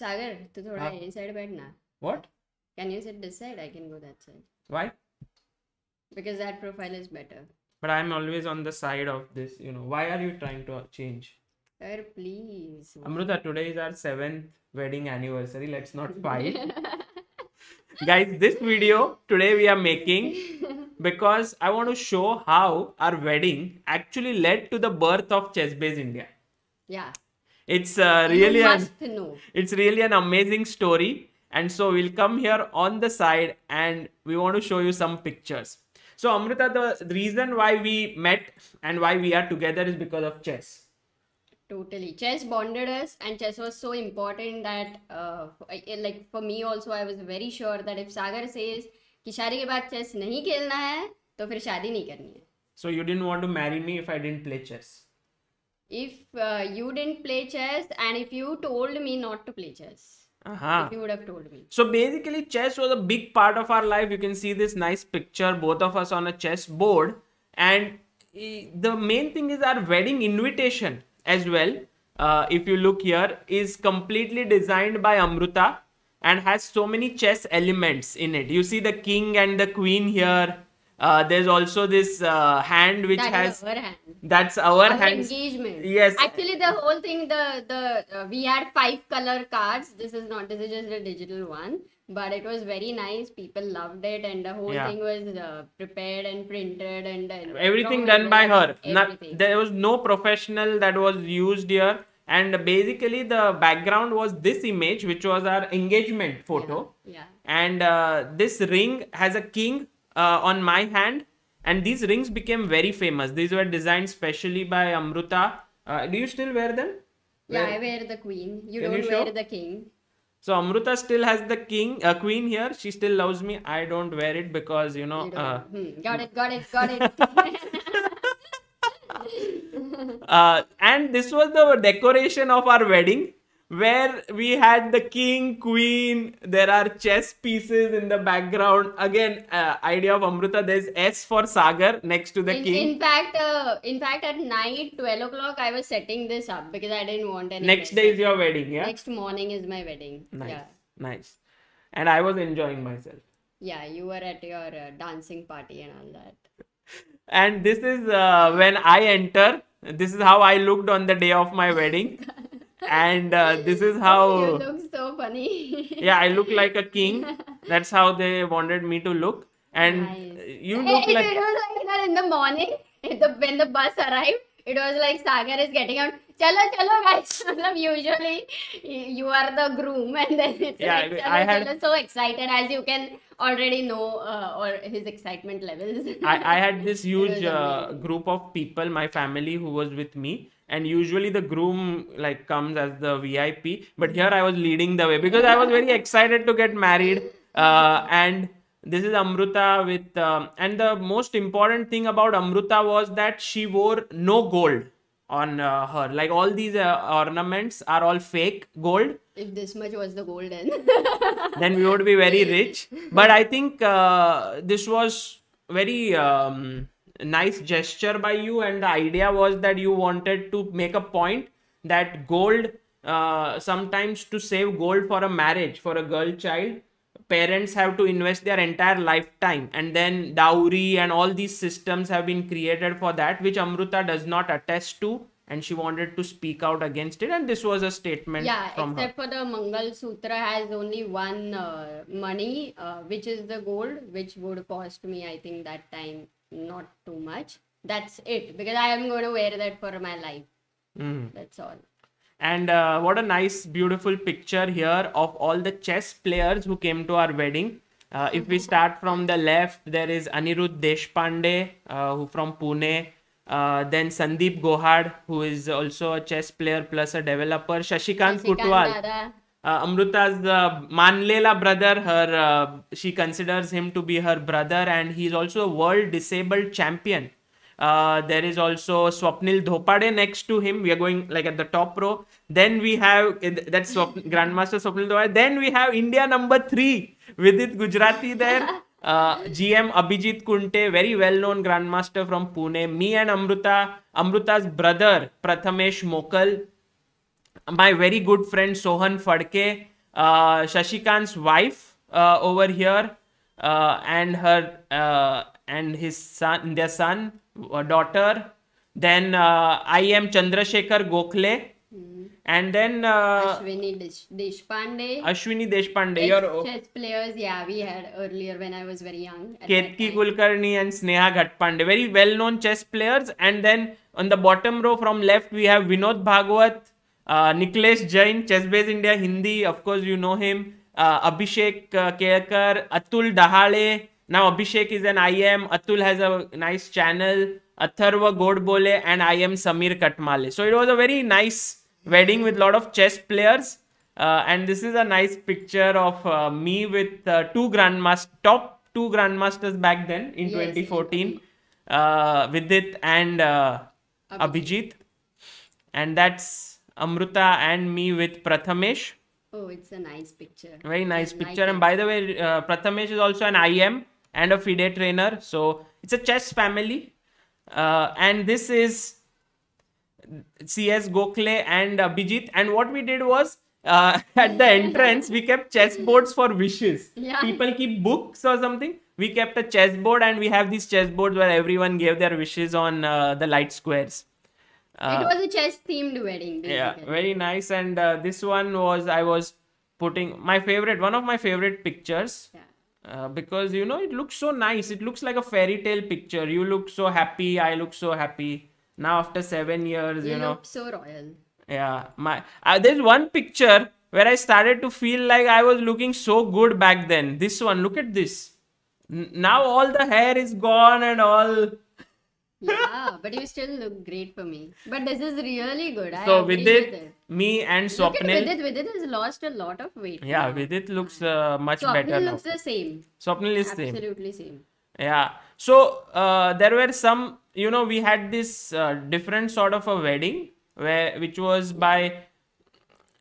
Sagar, तू थोड़ा ये inside. बैठ ना What? Can you sit this side? I can go that side. Why? because that profile is better but i'm always on the side of this you know why are you trying to change sir please amruta today is our seventh wedding anniversary let's not fight guys this video today we are making because i want to show how our wedding actually led to the birth of chess base india yeah it's uh, really an, it's really an amazing story. And so we'll come here on the side and we want to show you some pictures. So Amrita, the reason why we met and why we are together is because of chess. Totally. Chess bonded us and chess was so important that uh, like for me also I was very sure that if Sagar says कि शादी के बाद chess नहीं खेलना है तो फिर शादी नहीं करनी है didn't want to marry me if I didn't play chess if uh, you didn't play chess and if you told me not to play chess. Uh-huh. If you would have told me. So basically, chess was a big part of our life. You can see this nice picture, both of us on a chess board. And the main thing is our wedding invitation as well. Uh, if you look here, is completely designed by Amruta and has so many chess elements in it. You see the king and the queen here uh, there's also this uh, hand which that has our hand. that's our, our hand engagement yes actually the whole thing the the uh, we had five color cards this is not this is just a digital one but it was very nice people loved it and the whole yeah. thing was uh, prepared and printed and, and everything done by her Not, there was no professional that was used here and basically the background was this image which was our engagement photo yeah, yeah. and uh, this ring has a king uh, on my hand and these rings became very famous these were designed specially by amruta uh, do you still wear them yeah wear? i wear the queen you Can don't you wear the king so amruta still has the king uh, queen here she still loves me i don't wear it because you know you uh, hmm. got it got it got it uh, and this was the decoration of our wedding where we had the king, queen, there are chess pieces in the background. Again, uh, idea of Amrita, there's S for Sagar next to the in, king. In fact, uh, in fact, at night, 12 o'clock, I was setting this up because I didn't want any. Next day is your wedding, yeah? Next morning is my wedding. Nice. Yeah. Nice. And I was enjoying myself. Yeah, you were at your uh, dancing party and all that. and this is uh, when I enter. This is how I looked on the day of my wedding. and uh, this is oh, how you look so funny yeah i look like a king that's how they wanted me to look and nice. you look it, like it was like that in the morning the, when the bus arrived it was like sagar is getting out chalo chalo guys usually you are the groom and then it's yeah, like chalo, I had, chalo, so excited as you can already know uh, or his excitement levels I, I had this huge uh, group of people my family who was with me and usually the groom like comes as the vip but here i was leading the way because i was very excited to get married uh, and this is amruta with um, and the most important thing about amruta was that she wore no gold on uh, her like all these uh, ornaments are all fake gold if this much was the gold then then we would be very rich but i think uh, this was very um, nice gesture by you and the idea was that you wanted to make a point that gold uh, sometimes to save gold for a marriage for a girl child parents have to invest their entire lifetime and then dowry and all these systems have been created for that which amruta does not attest to and she wanted to speak out against it and this was a statement yeah except her. for the mangal sutra has only one uh, money uh, which is the gold which would cost me i think that time not too much that's it because i am going to wear that for my life mm. that's all and uh, what a nice beautiful picture here of all the chess players who came to our wedding uh, if we mm-hmm. start from the left there is anirudh deshpande uh, who from pune uh, then Sandeep Gohad, who is also a chess player plus a developer. Shashikant Shashikant Putwal, uh, Amruta's uh, Manlela brother, her uh, she considers him to be her brother, and he's also a world disabled champion. Uh, there is also Swapnil Dhopade next to him. We are going like at the top row. Then we have that's Swap, Grandmaster Swapnil Dhopade. Then we have India number three, Vidit Gujarati there. Uh, GM Abhijit Kunte, very well known Grandmaster from Pune. Me and Amruta, Amruta's brother Prathamesh Mokal my very good friend Sohan Fadke, uh, Shashikant's wife uh, over here, uh, and her uh, and his son, their son, uh, daughter. Then uh, I am Chandrasekhar Gokhale. Hmm. And then Ashwini Desh- Deshpande. Ashwini Deshpande. Chess, your, chess players, yeah, we had earlier when I was very young. Ketki Kulkarni and Sneha Ghatpande. Very well known chess players. And then on the bottom row from left, we have Vinod Bhagwat, Nicholas uh, Niklesh Jain, Chessbase India Hindi, of course you know him. Uh, Abhishek uh, Atul Dahale. Now Abhishek is an IM. Atul has a nice channel. Atharva Godbole and I am Samir Katmale. So it was a very nice wedding with lot of chess players. Uh, and this is a nice picture of uh, me with uh, two grandmasters, top two grandmasters back then in yes. 2014, uh, Vidit and uh, Abhijit. And that's Amruta and me with Prathamesh. Oh, it's a nice picture. Very nice picture. Nice. And by the way, uh, Prathamesh is also an IM and a FIDE trainer. So it's a chess family. Uh, and this is CS Gokhale and uh, And what we did was uh, at the entrance, we kept chessboards for wishes. Yeah. People keep books or something. We kept a chessboard and we have these chessboards where everyone gave their wishes on uh, the light squares it uh, was a chess themed wedding basically. yeah very nice and uh, this one was i was putting my favorite one of my favorite pictures yeah. Uh, because you know it looks so nice it looks like a fairy tale picture you look so happy i look so happy now after seven years you, you know so royal yeah my uh, there's one picture where i started to feel like i was looking so good back then this one look at this N- now all the hair is gone and all yeah, but you still look great for me. But this is really good. I so Vidit, with it, me and Swapnil. Vidit, Vidit has lost a lot of weight. Yeah, now. Vidit looks uh, much Swapnil better. Swapnil looks now. the same. Swapnil is Absolutely same. Absolutely same. Yeah. So uh, there were some, you know, we had this uh, different sort of a wedding where which was by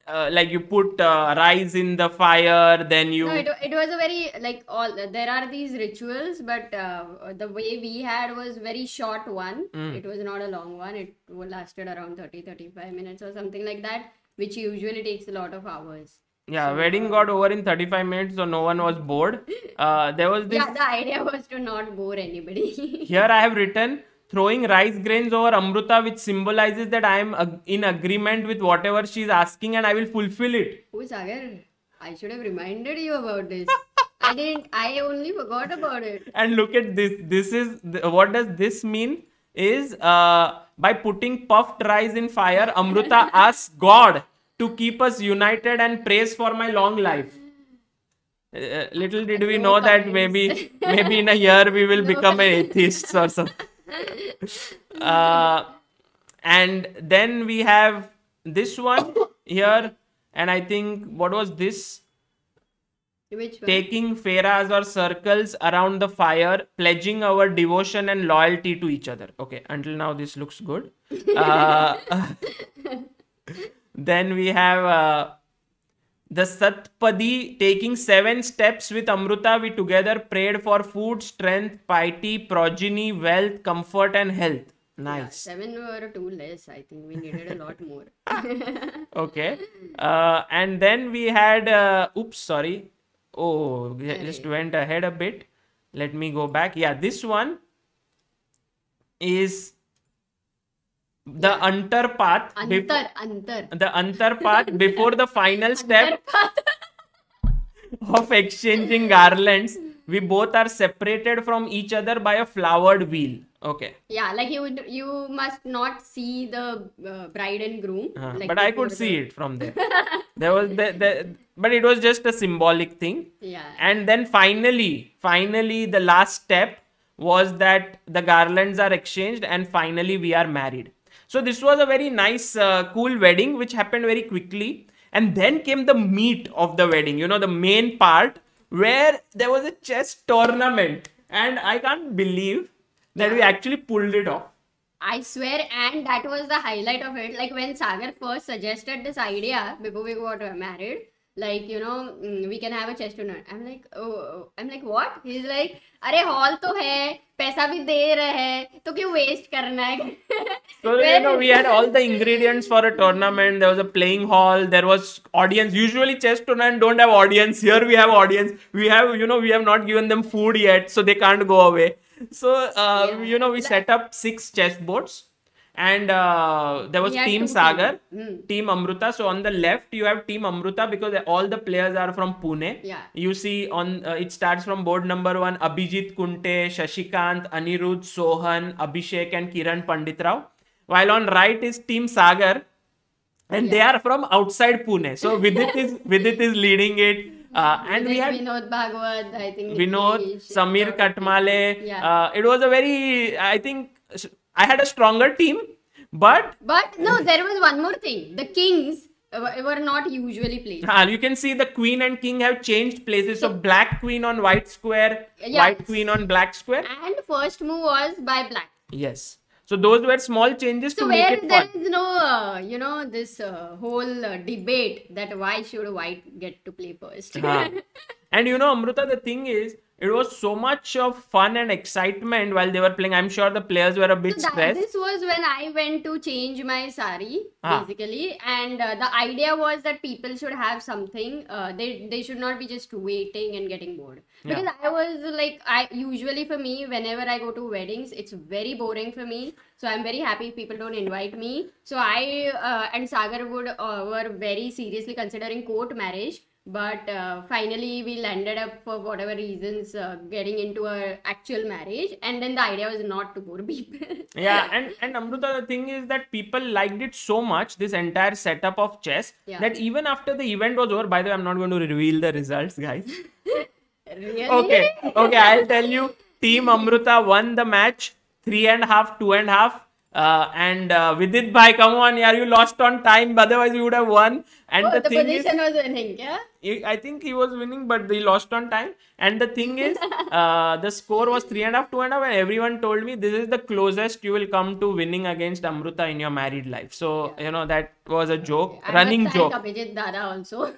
uh, like you put uh, rice in the fire then you no, it, it was a very like all there are these rituals but uh, the way we had was very short one mm. it was not a long one it lasted around 30 35 minutes or something like that which usually takes a lot of hours yeah so, wedding uh, got over in 35 minutes so no one was bored uh, there was this yeah the idea was to not bore anybody here i have written throwing rice grains over Amruta, which symbolizes that I am in agreement with whatever she is asking and I will fulfill it. Oh, Sagar, I should have reminded you about this. I didn't, I only forgot about it. And look at this. This is, what does this mean? Is uh, by putting puffed rice in fire, Amruta asks God to keep us united and prays for my long life. Uh, uh little did we know that maybe maybe in a year we will no become atheists or something uh, and then we have this one here. And I think, what was this? Taking feras or circles around the fire, pledging our devotion and loyalty to each other. Okay, until now this looks good. Uh, then we have uh, the Satpadi taking seven steps with Amruta, we together prayed for food, strength, piety, progeny, wealth, comfort, and health. Nice. Yeah, seven were too less. I think we needed a lot more. okay. Uh, and then we had, uh, oops, sorry. Oh, hey. just went ahead a bit. Let me go back. Yeah, this one is the yeah. antar path antar antar the antar path before the final step of exchanging garlands we both are separated from each other by a flowered wheel okay yeah like you would you must not see the uh, bride and groom uh, like but i could see it from there there was the, the but it was just a symbolic thing yeah and then finally finally the last step was that the garlands are exchanged and finally we are married so this was a very nice, uh, cool wedding, which happened very quickly. And then came the meat of the wedding, you know, the main part where there was a chess tournament. And I can't believe that we actually pulled it off. I swear, and that was the highlight of it. Like when Sagar first suggested this idea before we got married, like you know mm, we can have a chess tournament i'm like oh, oh i'm like what he's like अरे हॉल तो है पैसा भी दे रहे हैं तो क्यों वेस्ट करना है so you know we had all the ingredients for a tournament there was a playing hall there was audience usually chess tournament don't have audience here we have audience we have you know we have not given them food yet so they can't go away so uh, yeah. you know we set up six chess boards and uh, there was team sagar mm. team amruta so on the left you have team amruta because all the players are from pune yeah you see on uh, it starts from board number 1 abhijit kunte shashikant anirudh sohan abhishek and kiran panditrao while on right is team sagar and yeah. they are from outside pune so vidit is vidit is leading it uh, and we had Vinod Bhagwat, I think Vinod, Samir Katmale. Yeah. Uh, it was a very, I think, I had a stronger team, but but no, there was one more thing. The kings uh, were not usually played. Ah, you can see the queen and king have changed places. So, so black queen on white square, yes. white queen on black square. And first move was by black. Yes. So those were small changes so to make it there fun. is no, uh, you know, this uh, whole uh, debate that why should white get to play first. and you know, Amruta, the thing is, it was so much of fun and excitement while they were playing. I'm sure the players were a bit so that, stressed. This was when I went to change my sari, ah. basically, and uh, the idea was that people should have something. Uh, they they should not be just waiting and getting bored. Because yeah. I was like, I usually for me, whenever I go to weddings, it's very boring for me. So I'm very happy if people don't invite me. So I uh, and Sagar would uh, were very seriously considering court marriage but uh, finally we landed up for whatever reasons uh, getting into a actual marriage and then the idea was not to bore people yeah and and amruta the thing is that people liked it so much this entire setup of chess yeah. that even after the event was over by the way i'm not going to reveal the results guys really? okay okay i'll tell you team amruta won the match three and a half two and a half uh, and uh, Vidit bhai, come on, yeah, you lost on time. Otherwise, you would have won. And oh, the, the thing position is, was winning, yeah. I think he was winning, but he lost on time. And the thing is, uh, the score was three and a half, two and a half, and everyone told me this is the closest you will come to winning against Amruta in your married life. So yeah. you know that was a joke, okay. running joke. Abhijit Dada also.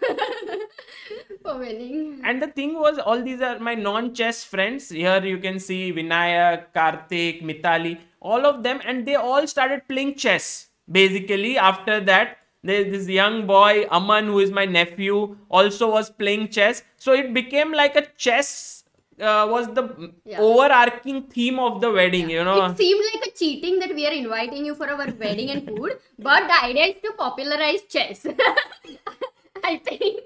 for winning. And the thing was, all these are my non-chess friends. Here you can see Vinayak, Karthik, Mitali, all of them, and they all started playing chess basically after that this young boy Aman, who is my nephew, also was playing chess. So it became like a chess uh, was the yeah. overarching theme of the wedding, yeah. you know. It seemed like a cheating that we are inviting you for our wedding and food, but the idea is to popularize chess. I think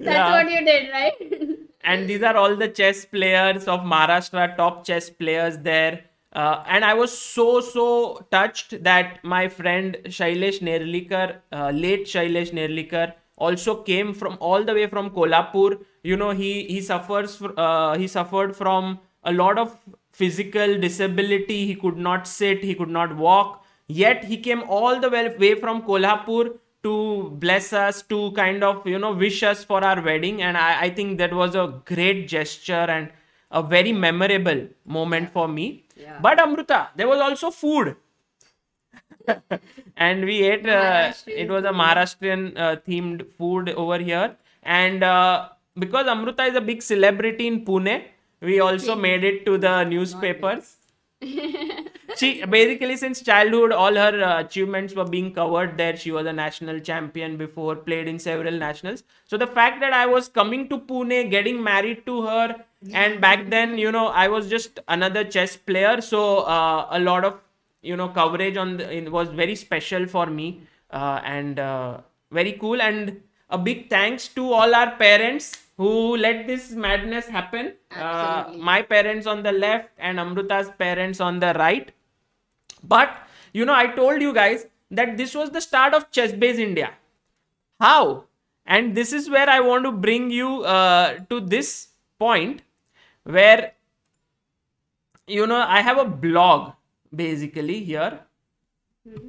that's yeah. what you did, right? and these are all the chess players of Maharashtra, top chess players there. Uh, and I was so, so touched that my friend Shailesh Nerlikar, uh, late Shailesh Nerlikar, also came from all the way from Kolhapur. You know, he he suffers uh, he suffered from a lot of physical disability. He could not sit, he could not walk. Yet he came all the way from Kolhapur to bless us, to kind of you know wish us for our wedding. And I, I think that was a great gesture and a very memorable moment for me. Yeah. But Amruta, there was also food. and we ate, uh, it was a Maharashtrian uh, themed food over here. And uh, because Amruta is a big celebrity in Pune, we also made it to the newspapers. she basically since childhood all her uh, achievements were being covered there she was a national champion before played in several nationals so the fact that i was coming to pune getting married to her and back then you know i was just another chess player so uh, a lot of you know coverage on the, it was very special for me uh, and uh, very cool and a big thanks to all our parents who let this madness happen uh, my parents on the left and amruta's parents on the right but you know i told you guys that this was the start of chess base india how and this is where i want to bring you uh, to this point where you know I have a blog basically here. Mm-hmm.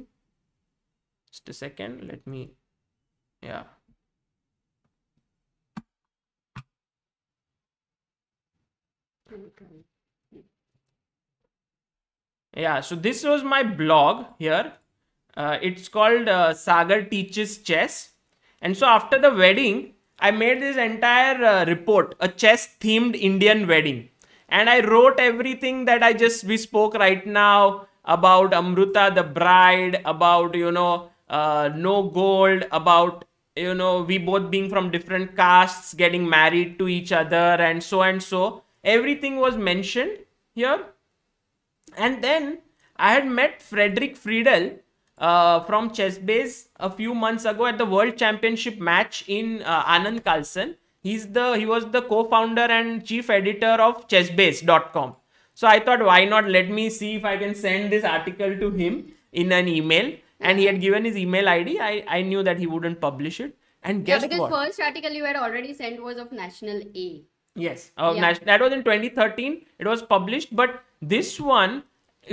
Just a second, let me yeah. Yeah, so this was my blog here. Uh, it's called uh, Sagar Teaches Chess. And so after the wedding, I made this entire uh, report, a chess themed Indian wedding. And I wrote everything that I just, we spoke right now about Amruta the bride, about, you know, uh, no gold, about, you know, we both being from different castes, getting married to each other, and so and so. Everything was mentioned here. And then I had met Frederick Friedel, uh, from Chessbase a few months ago at the World Championship match in uh, Anand Carlsen. He's the he was the co-founder and chief editor of Chessbase.com. So I thought, why not? Let me see if I can send this article to him in an email. And he had given his email ID. I I knew that he wouldn't publish it. And guess yeah, because what? first article you had already sent was of National A. Yes, uh, yeah. that was in 2013. It was published, but this one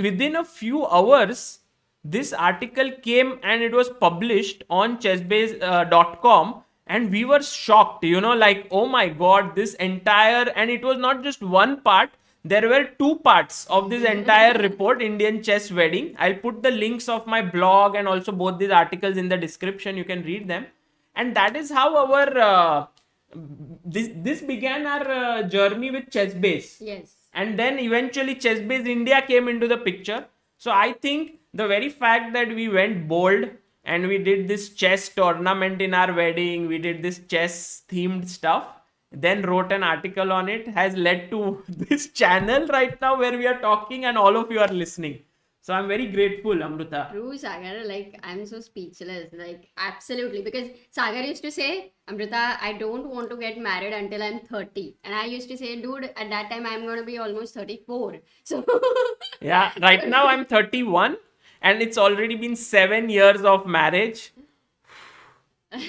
within a few hours this article came and it was published on chessbase.com uh, and we were shocked you know like oh my god this entire and it was not just one part there were two parts of this mm-hmm. entire report indian chess wedding i'll put the links of my blog and also both these articles in the description you can read them and that is how our uh, this this began our uh, journey with chessbase yes and then eventually chessbase india came into the picture so i think the very fact that we went bold and we did this chess tournament in our wedding, we did this chess themed stuff, then wrote an article on it has led to this channel right now where we are talking and all of you are listening. So I'm very grateful, Amruta. True, Sagar. Like I'm so speechless. Like absolutely, because Sagar used to say, Amrita, I don't want to get married until I'm 30, and I used to say, dude, at that time I'm gonna be almost 34. So yeah, right now I'm 31, and it's already been seven years of marriage.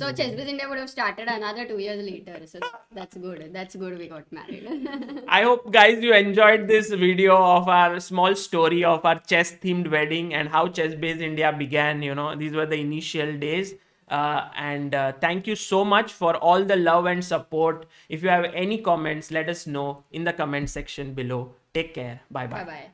so Chess with India would have started another two years later. So that's good. That's good. We got married. I hope guys you enjoyed this video of our small story of our chess themed wedding and how Chess Based India began. You know, these were the initial days. Uh, and uh, thank you so much for all the love and support. If you have any comments, let us know in the comment section below. Take care. Bye bye. Bye bye.